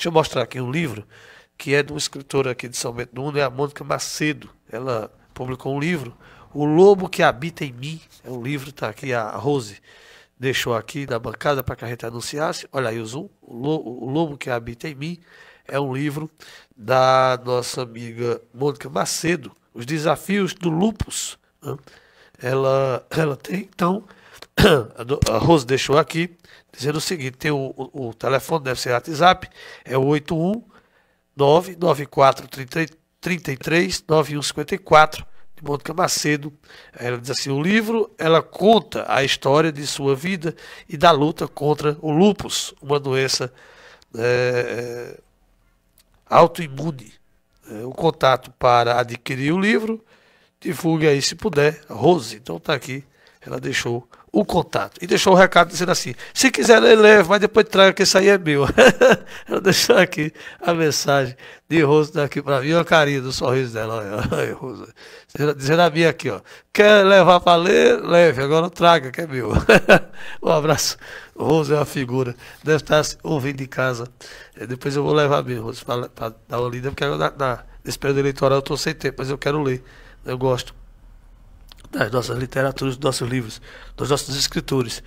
Deixa eu mostrar aqui um livro que é de uma escritora aqui de São Bento do Mundo, é a Mônica Macedo. Ela publicou um livro, O Lobo que Habita em Mim. É um livro, tá aqui a Rose deixou aqui na bancada para que a gente anunciasse. Olha aí o Zoom, o Lobo, o Lobo que Habita em Mim. É um livro da nossa amiga Mônica Macedo, Os Desafios do Lupus. Né? ela, ela tem, então, a Rose deixou aqui, dizendo o seguinte, tem o, o, o telefone, deve ser WhatsApp, é o 81994339154, de Mônica é Macedo. Ela diz assim, o livro, ela conta a história de sua vida e da luta contra o lupus uma doença né, é, autoimune. É, o contato para adquirir o livro divulgue aí se puder. Rose, então tá aqui. Ela deixou o contato. E deixou o recado dizendo assim: se quiser, leve, mas depois traga, que isso aí é meu. Ela deixou aqui a mensagem de Rose daqui para mim. Olha a carinha do sorriso dela. Olha, Rose. Dizendo a minha aqui: ó, quer levar para ler? Leve, agora traga, que é meu. um abraço. Rose é uma figura. Deve estar ouvindo de casa. É, depois eu vou levar mesmo, Rose para dar uma lida, porque agora, na, nesse período eleitoral eu estou sem tempo, mas eu quero ler. Eu gosto das nossas literaturas, dos nossos livros, dos nossos escritores.